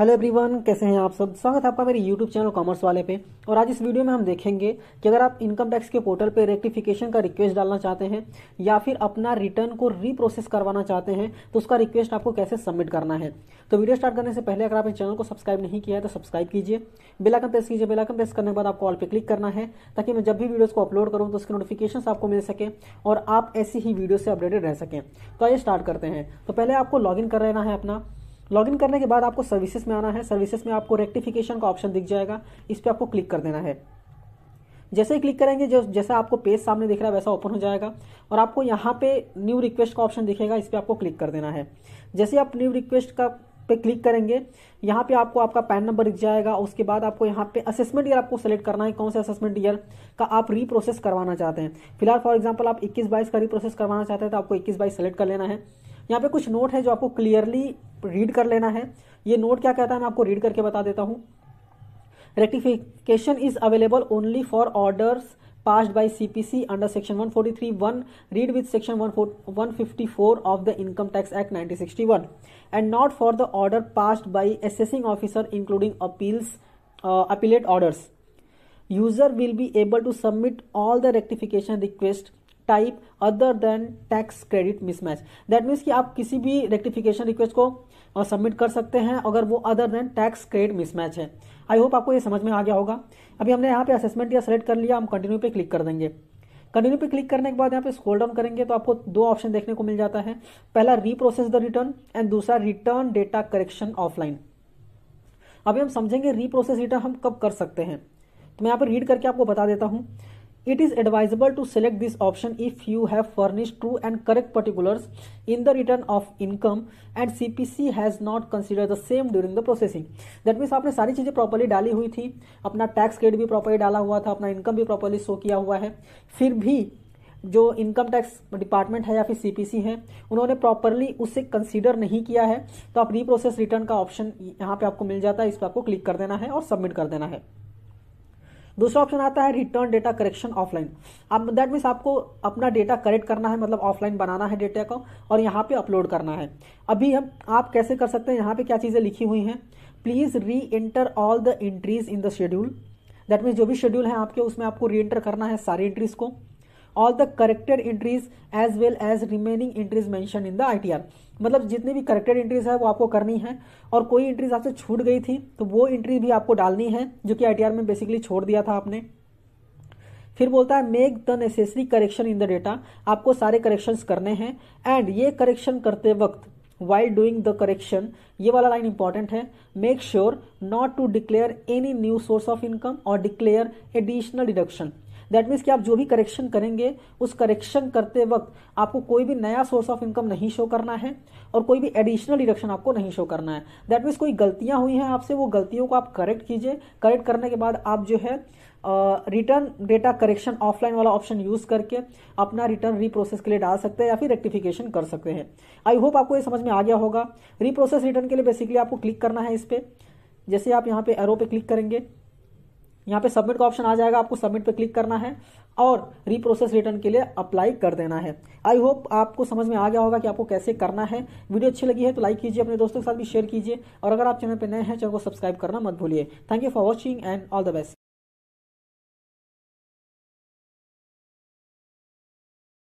hello everyone कैसे हैं आप सब स्वागत है आपका मेरे यूट्यूब चैनल कॉमर्स वाले पे और आज इस वीडियो में हम देखेंगे कि अगर आप इनकम टैक्स के पोर्टल पे रेक्टिफिकेशन का रिक्वेस्ट डालना चाहते हैं या फिर अपना रिटर्न को रीप्रोसेस करवाना चाहते हैं तो उसका रिक्वेस्ट आपको कैसे सबमिट करना है तो वीडियो स्टार्ट करने से पहले अगर आपने चैनल को सब्सक्राइब नहीं किया है तो सब्सक्राइब कीजिए बिलाकन प्रेस कीजिए बिलाकन प्रेस करने के बाद आपको ऑल पे क्लिक करना है ताकि मैं जब भी वीडियोज़ को अपलोड करूँ तो उसके नोटिफिकेशन आपको मिल सके और आप ऐसी ही वीडियो से अपडेटेड रह सकें तो आइए स्टार्ट करते हैं तो पहले आपको लॉग कर रहना है अपना लॉगिन करने के बाद आपको सर्विसेज में आना है सर्विसेज में आपको रेक्टिफिकेशन का ऑप्शन दिख जाएगा इस पर आपको क्लिक कर देना है जैसे ही क्लिक करेंगे जो जैसा आपको पेज सामने दिख रहा है वैसा ओपन हो जाएगा और आपको यहाँ पे न्यू रिक्वेस्ट का ऑप्शन दिखेगा इस पर आपको क्लिक कर देना है जैसे आप न्यू रिक्वेस्ट का पे क्लिक करेंगे यहाँ पे आपको आपका पैन नंबर दिख जाएगा उसके बाद आपको यहाँ पे असेसमेंट ईयर आपको सेलेक्ट करना है कौन से असेसमेंट ईयर का आप रीप्रोसेस करवाना चाहते हैं फिलहाल फॉर एग्जाम्पल आप इक्कीस बाईस का रीप्रोसेस करवाना चाहते हैं तो आपको इक्कीस बाईस सेलेक्ट कर लेना है यहाँ पे कुछ नोट है जो आपको क्लियरली रीड कर लेना है ये नोट क्या कहता है मैं आपको रीड करके बता देता हूं rectification is available only for order pass by C P C under section one forty three one read with section four of the Income Tax Act nineteen sixty one and not for the order passed by assessing officer including appeals appellate order user will be able to submit all the rectification request type other than tax credit mismatch that means कि आप किसी भी rectification request को submit कर सकते हैं अगर वो other than tax credit mismatch है आई होप आपको ये समझ में आ गया होगा अभी हमने यहाँ पे असेसमेंट या सेलेक्ट कर लिया हम कंटिन्यू पे क्लिक कर देंगे कंटिन्यू पे क्लिक करने के बाद यहाँ पे स्क्रॉल डाउन करेंगे तो आपको दो ऑप्शन देखने को मिल जाता है पहला रीप्रोसेस द रिटर्न एंड दूसरा रिटर्न डेटा करेक्शन ऑफलाइन अभी हम समझेंगे रीप्रोसेस रिटर्न हम कब कर सकते हैं तो मैं यहाँ पर रीड करके आपको बता देता हूँ it is advisable to select this select if you have you true and correct and in the return of income and C P C has not consider the same during the processing that means आपने सारी चीज़ें properly डाली हुई थी अपना tax credit भी properly डाला हुआ था अपना इनकम भी प्रॉपरली शो किया हुआ है फिर भी जो इनकम टैक्स डिपार्टमेंट है या फिर सी पी सी है उन्होंने प्रॉपरली उसे कंसिडर नहीं किया है तो आप रीप्रोसेस रिटर्न का ऑप्शन यहाँ पे आपको मिल जाता है इस पर आपको क्लिक कर देना है और सबमिट कर देना है दूसरा ऑप्शन आता है रिटर्न डेटा करेक्शन ऑफलाइन अब दैट मीन्स आपको अपना डेटा करेक्ट करना है मतलब ऑफलाइन बनाना है डेटा को और यहाँ पे अपलोड करना है अभी हम आप कैसे कर सकते हैं यहाँ पे क्या चीज़ें लिखी हुई हैं please re enter all the entries in the schedule that means जो भी शेड्यूल है आपके उसमें आपको री एंटर करना है सारी एंट्रीज को all the corrected entries as well as remaining entries mention in the ITR मतलब जितनी भी करेक्टेड एंट्रीज है वो आपको करनी है और कोई एंट्रीज आपसे छूट गई थी तो वो एंट्री भी आपको डालनी है जो कि आईटीआर में बेसिकली छोड़ दिया था आपने फिर बोलता है make the necessary correction in the data आपको सारे करेक्शन करने हैं एंड ये करेक्शन करते वक्त वाई डूइंग द करेक्शन ये वाला लाइन इंपॉर्टेंट है make sure not to declare any new source of income और declare additional deduction that means कि आप जो भी करेक्शन करेंगे उस करेक्शन करते वक्त आपको कोई भी नया सोर्स ऑफ इनकम नहीं शो करना है और कोई भी एडिशनल डिडक्शन आपको नहीं शो करना है दैट मीन्स कोई गलतियां हुई हैं आपसे वो गलतियों को आप करेक्ट कीजिए करेक्ट करने के बाद आप जो है रिटर्न डेटा करेक्शन ऑफलाइन वाला ऑप्शन यूज करके अपना रिटर्न रीप्रोसेस के लिए डाल सकते हैं या फिर रेक्टिफिकेशन कर सकते हैं आई होप आपको ये समझ में आ गया होगा रीप्रोसेस रिटर्न के लिए बेसिकली आपको क्लिक करना है इस पर जैसे आप यहाँ पे एरो पे क्लिक करेंगे यहाँ पे सबमिट का ऑप्शन आ जाएगा आपको सबमिट पे क्लिक करना है और रीप्रोसेस रिटर्न के लिए अप्लाई कर देना है आई होप आपको समझ में आ गया होगा कि आपको कैसे करना है वीडियो अच्छी लगी है तो लाइक कीजिए अपने दोस्तों के साथ भी शेयर कीजिए और अगर आप चैनल पर नए हैं चैनल को सब्सक्राइब करना मत भूलिए thank you for watching and all the best